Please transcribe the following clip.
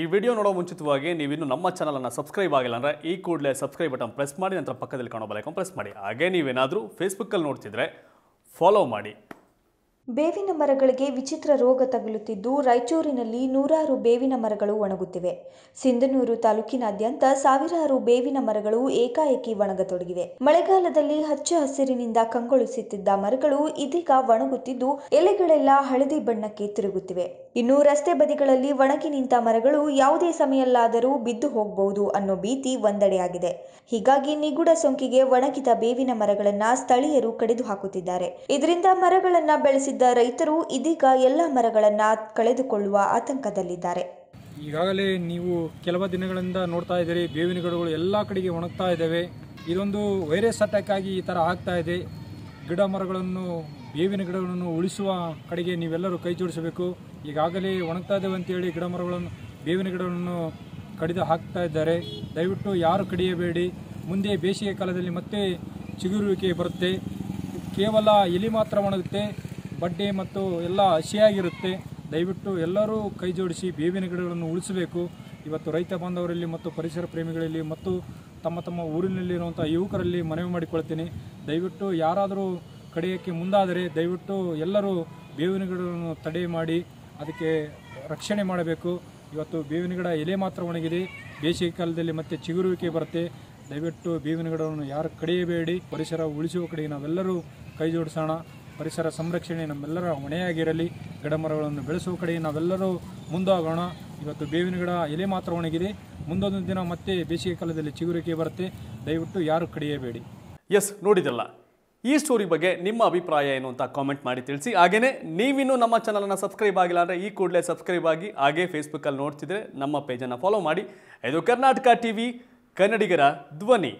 ಈ ವಿಡಿಯೋ ನೋಡೋ ಮುಂಚಿತವಾಗಿ ನೀವು ಇನ್ನು ನಮ್ಮ ಚಾನಲನ್ನು ಸಬ್ಸ್ಕ್ರೈಬ್ ಆಗಿಲ್ಲ ಅಂದರೆ ಈ ಕೂಡಲೇ ಸಬ್ಸ್ಕ್ರೈಬ್ ಬಟನ್ ಪ್ರೆಸ್ ಮಾಡಿ ನಂತರ ಪಕ್ಕದಲ್ಲಿ ಕಾಣೋ ಬಲೈಕನ್ ಪ್ರೆಸ್ ಮಾಡಿ ಹಾಗೆ ನೀವೇನಾದರೂ ಫೇಸ್ಬುಕ್ಕಲ್ಲಿ ನೋಡ್ತಿದ್ರೆ ಫಾಲೋ ಮಾಡಿ ಬೇವಿನ ಮರಗಳಿಗೆ ವಿಚಿತ್ರ ರೋಗ ತಗುಲುತ್ತಿದ್ದು ರಾಯಚೂರಿನಲ್ಲಿ ನೂರಾರು ಬೇವಿನ ಮರಗಳು ಒಣಗುತ್ತಿವೆ. ಸಿಂಧನೂರು ತಾಲೂಕಿನಾದ್ಯಂತ ಸಾವಿರಾರು ಬೇವಿನ ಮರಗಳು ಏಕಾಏಕಿ ಒಣಗತೊಡಗಿವೆ. ಮಳೆಗಾಲದಲ್ಲಿ ಹಚ್ಚ ಹಸಿರಿನಿಂದ ಕಂಗೊಳಿಸುತ್ತಿದ್ದ ಮರಗಳು ಇದೀಗ ಒಣಗುತ್ತಿದ್ದು, ಎಲೆಗಳೆಲ್ಲ ಹಳದಿ ಬಣ್ಣಕ್ಕೆ ತಿರುಗುತ್ತಿವೆ. ಇನ್ನು ರಸ್ತೆ ಬದಿಗಳಲ್ಲಿ ಒಣಗಿ ನಿಂತ ಮರಗಳು ಯಾವುದೇ ಸಮಯಲ್ಲಾದರೂ ಬಿದ್ದು ಹೋಗಬಹುದು ಅನ್ನೋ ಭೀತಿ ಒಂದೆಡೆಯಾಗಿದೆ. ಹೀಗಾಗಿ ನಿಗೂಢ ಸೋಂಕಿಗೆ ಒಣಗಿದ ಬೇವಿನ ಮರಗಳನ್ನ ಸ್ಥಳೀಯರು ಕಡಿದು ಹಾಕುತ್ತಿದ್ದಾರೆ. ಇದರಿಂದ ಮರಗಳನ್ನ ಬೆಳೆಸಿದ ಬೆಳೆದಿದ್ದ ರೈತರು ಇದೀಗ ಎಲ್ಲ ಮರಗಳನ್ನು ಕಳೆದುಕೊಳ್ಳುವ ಆತಂಕದಲ್ಲಿದ್ದಾರೆ ಈಗಾಗಲೇ ನೀವು ಕೆಲವು ದಿನಗಳಿಂದ ನೋಡ್ತಾ ಇದ್ದೀರಿ ಬೇವಿನ ಗಿಡಗಳು ಎಲ್ಲ ಕಡೆಗೆ ಒಣಗ್ತಾ ಇದ್ದಾವೆ ಇದೊಂದು ವೈರಸ್ ಅಟ್ಯಾಕ್ ಆಗಿ ಈ ಥರ ಆಗ್ತಾ ಇದೆ ಗಿಡ ಮರಗಳನ್ನು ಬೇವಿನ ಗಿಡಗಳನ್ನು ಉಳಿಸುವ ಕಡೆಗೆ ನೀವೆಲ್ಲರೂ ಕೈ ಜೋಡಿಸಬೇಕು ಈಗಾಗಲೇ ಒಣಗ್ತಾ ಇದ್ದಾವೆ ಅಂತೇಳಿ ಗಿಡ ಮರಗಳನ್ನು ಬೇವಿನ ಗಿಡಗಳನ್ನು ಕಡಿದು ಹಾಕ್ತಾ ಇದ್ದಾರೆ ದಯವಿಟ್ಟು ಯಾರು ಕಡಿಯಬೇಡಿ ಮುಂದೆ ಬೇಸಿಗೆ ಕಾಲದಲ್ಲಿ ಮತ್ತೆ ಚಿಗುರುವಿಕೆ ಬರುತ್ತೆ ಕೇವಲ ಎಲೆ ಮಾತ್ರ ಒಣಗುತ್ತೆ ಬಡ್ಡಿ ಮತ್ತು ಎಲ್ಲ ಹಸಿಯಾಗಿರುತ್ತೆ ದಯವಿಟ್ಟು ಎಲ್ಲರೂ ಕೈ ಜೋಡಿಸಿ ಬೇವಿನ ಗಿಡಗಳನ್ನು ಉಳಿಸಬೇಕು ಇವತ್ತು ರೈತ ಬಾಂಧವರಲ್ಲಿ ಮತ್ತು ಪರಿಸರ ಪ್ರೇಮಿಗಳಲ್ಲಿ ಮತ್ತು ತಮ್ಮ ತಮ್ಮ ಊರಿನಲ್ಲಿರುವಂಥ ಯುವಕರಲ್ಲಿ ಮನವಿ ಮಾಡಿಕೊಳ್ತೀನಿ ದಯವಿಟ್ಟು ಯಾರಾದರೂ ಕಡಿಯೋಕ್ಕೆ ಮುಂದಾದರೆ ದಯವಿಟ್ಟು ಎಲ್ಲರೂ ಬೇವಿನ ಗಿಡಗಳನ್ನು ತಡೆ ಮಾಡಿ ಅದಕ್ಕೆ ರಕ್ಷಣೆ ಮಾಡಬೇಕು ಇವತ್ತು ಬೇವಿನ ಗಿಡ ಎಲೆ ಮಾತ್ರ ಒಣಗಿದೆ ಬೇಸಿಗೆ ಕಾಲದಲ್ಲಿ ಮತ್ತೆ ಚಿಗುರುವಿಕೆ ಬರುತ್ತೆ ದಯವಿಟ್ಟು ಬೇವಿನ ಗಿಡವನ್ನು ಯಾರು ಕಡಿಯಬೇಡಿ ಪರಿಸರ ಉಳಿಸುವ ಕಡೆಗೆ ನಾವೆಲ್ಲರೂ ಕೈ ಜೋಡಿಸೋಣ ಪರಿಸರ ಸಂರಕ್ಷಣೆ ನಮ್ಮೆಲ್ಲರ ಹೊಣೆಯಾಗಿರಲಿ ಮರಗಳನ್ನು ಬೆಳೆಸುವ ಕಡೆ ನಾವೆಲ್ಲರೂ ಮುಂದಾಗೋಣ ಇವತ್ತು ಬೇವಿನ ಗಿಡ ಎಲೆ ಮಾತ್ರ ಒಣಗಿದೆ ಮುಂದೊಂದು ದಿನ ಮತ್ತೆ ಬೇಸಿಗೆ ಕಾಲದಲ್ಲಿ ಚಿಗುರಿಕೆ ಬರುತ್ತೆ ದಯವಿಟ್ಟು ಯಾರು ಕಡಿಯಬೇಡಿ ಎಸ್ ನೋಡಿದಲ್ಲ ಈ ಸ್ಟೋರಿ ಬಗ್ಗೆ ನಿಮ್ಮ ಅಭಿಪ್ರಾಯ ಏನು ಅಂತ ಕಾಮೆಂಟ್ ಮಾಡಿ ತಿಳಿಸಿ ಹಾಗೆಯೇ ನೀವಿನ್ನೂ ನಮ್ಮ ಚಾನಲನ್ನು ಸಬ್ಸ್ಕ್ರೈಬ್ ಆಗಿಲ್ಲ ಅಂದರೆ ಈ ಕೂಡಲೇ ಸಬ್ಸ್ಕ್ರೈಬ್ ಆಗಿ ಹಾಗೇ ಫೇಸ್ಬುಕ್ಕಲ್ಲಿ ನೋಡ್ತಿದ್ರೆ ನಮ್ಮ ಪೇಜನ್ನು ಫಾಲೋ ಮಾಡಿ ಇದು ಕರ್ನಾಟಕ ಟಿ ಕನ್ನಡಿಗರ ಧ್ವನಿ